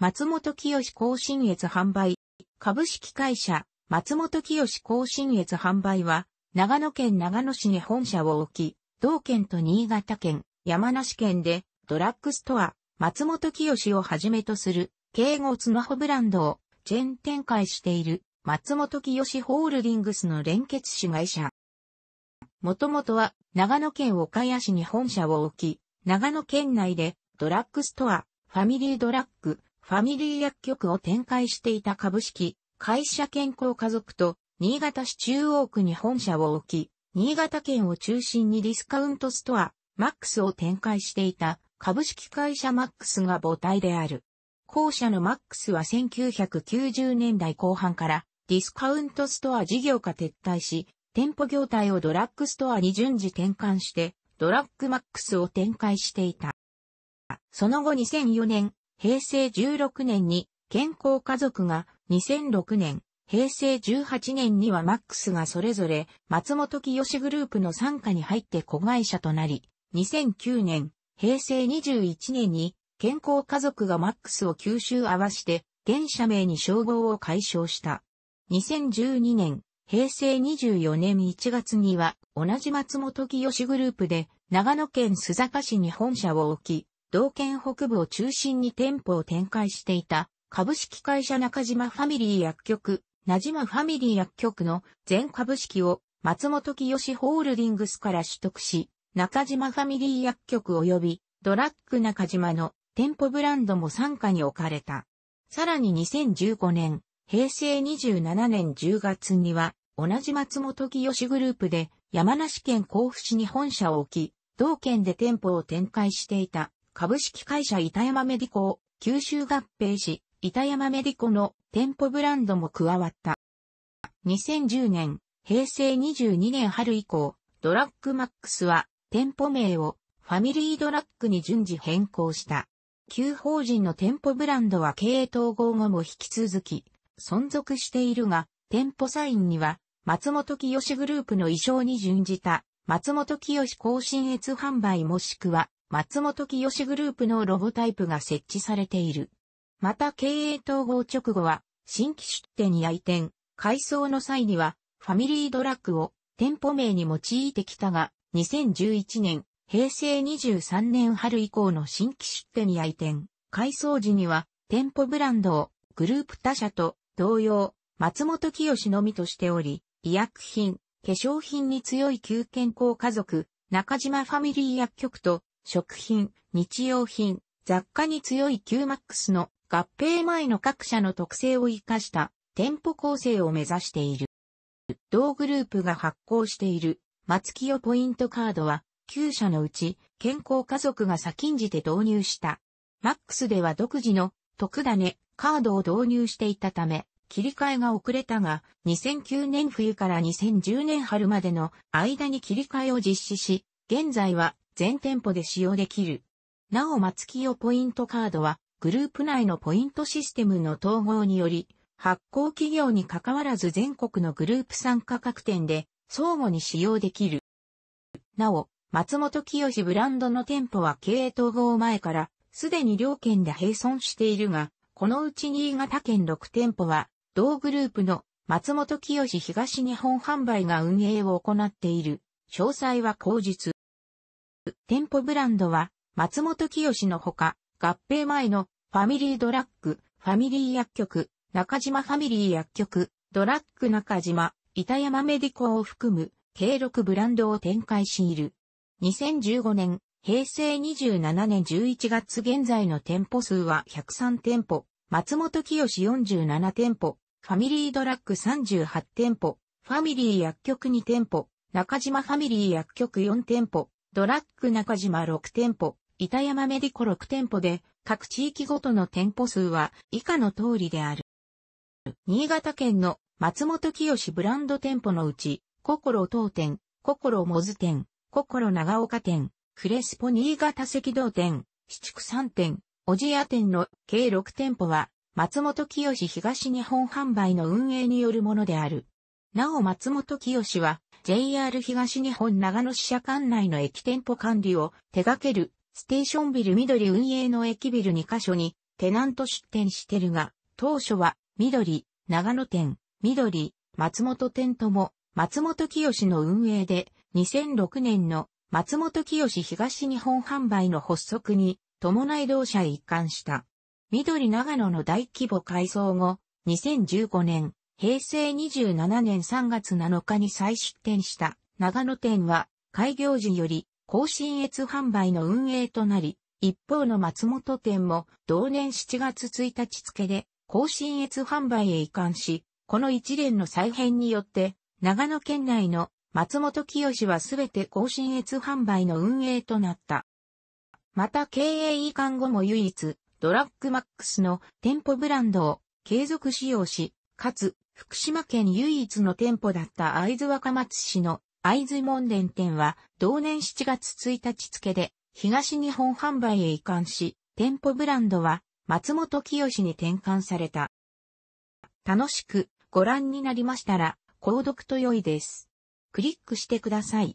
松本清甲新越販売。株式会社、松本清甲新越販売は、長野県長野市に本社を置き、同県と新潟県、山梨県で、ドラッグストア、松本清をはじめとする、敬語スマホブランドを、チェーン展開している、松本清ホールディングスの連結子会社。もともとは、長野県岡谷市に本社を置き、長野県内で、ドラッグストア、ファミリードラッグ、ファミリー薬局を展開していた株式、会社健康家族と、新潟市中央区に本社を置き、新潟県を中心にディスカウントストア、マックスを展開していた株式会社マックスが母体である。後者のマックスは1990年代後半からディスカウントストア事業化撤退し、店舗業態をドラッグストアに順次転換して、ドラッグマックスを展開していた。その後2004年、平成16年に健康家族が2006年、平成18年にはマックスがそれぞれ松本清グループの傘下に入って子会社となり、2009年、平成21年に健康家族がマックスを吸収合わして、現社名に称号を解消した。2012年、平成24年1月には同じ松本清グループで長野県須坂市に本社を置き、道県北部を中心に店舗を展開していた、株式会社中島ファミリー薬局、なじまファミリー薬局の全株式を松本清志ホールディングスから取得し、中島ファミリー薬局及びドラッグ中島の店舗ブランドも傘下に置かれた。さらに2015年、平成27年10月には、同じ松本清志グループで山梨県甲府市に本社を置き、同県で店舗を展開していた株式会社板山メディコを吸収合併し、板山メディコの店舗ブランドも加わった。2010年、平成22年春以降、ドラッグマックスは店舗名をファミリードラッグに順次変更した。旧法人の店舗ブランドは経営統合後も引き続き存続しているが、店舗サインには松本清グループの衣装に準じた松本清更新越販売もしくは松本清グループのロゴタイプが設置されている。また経営統合直後は、新規出店や移転、改装の際には、ファミリードラッグを店舗名に用いてきたが、2011年、平成23年春以降の新規出店や移転、改装時には、店舗ブランドをグループ他社と同様、松本清のみとしており、医薬品、化粧品に強い旧健康家族、中島ファミリー薬局と食品、日用品、雑貨に強い QMAX の合併前の各社の特性を活かした店舗構成を目指している。同グループが発行している松木よポイントカードは9社のうち健康家族が先んじて導入した。マックスでは独自の特ダネカードを導入していたため切り替えが遅れたが2009年冬から2010年春までの間に切り替えを実施し現在は全店舗で使用できる。なお松清ポイントカードは、グループ内のポイントシステムの統合により、発行企業に関わらず全国のグループ参加各店で相互に使用できる。なお、松本清ブランドの店舗は経営統合前からすでに両県で併存しているが、このうち新潟県6店舗は同グループの松本清東日本販売が運営を行っている。詳細は後日。店舗ブランドは、松本清のほか、合併前のファミリードラッグ、ファミリー薬局、中島ファミリー薬局、ドラッグ中島、板山メディコを含む、計6ブランドを展開している。2015年、平成27年11月現在の店舗数は103店舗、松本清47店舗、ファミリードラッグ38店舗、ファミリー薬局2店舗、中島ファミリー薬局4店舗、ドラッグ中島6店舗、板山メディコ6店舗で、各地域ごとの店舗数は以下の通りである。新潟県の松本清ブランド店舗のうち、心当店、心モズ店、心長岡店、クレスポ新潟赤道店、七区三店、おじや店の計6店舗は、松本清東日本販売の運営によるものである。なお松本清は、JR 東日本長野支社管内の駅店舗管理を手掛けるステーションビル緑運営の駅ビル2カ所にテナント出店してるが、当初は緑、長野店、緑、松本店とも松本清の運営で2006年の松本清東日本販売の発足に伴い同社一貫した。緑長野の大規模改装後、2015年、平成27年3月7日に再出店した長野店は開業時より更新越販売の運営となり、一方の松本店も同年7月1日付で更新越販売へ移管し、この一連の再編によって、長野県内の松本清はすべて更新越販売の運営となった。また経営移管後も唯一、ドラッグマックスの店舗ブランドを継続使用し、かつ福島県唯一の店舗だった会津若松市の会津門伝店は同年7月1日付で東日本販売へ移管し、店舗ブランドは松本清に転換された。楽しくご覧になりましたら、購読と良いです。クリックしてください。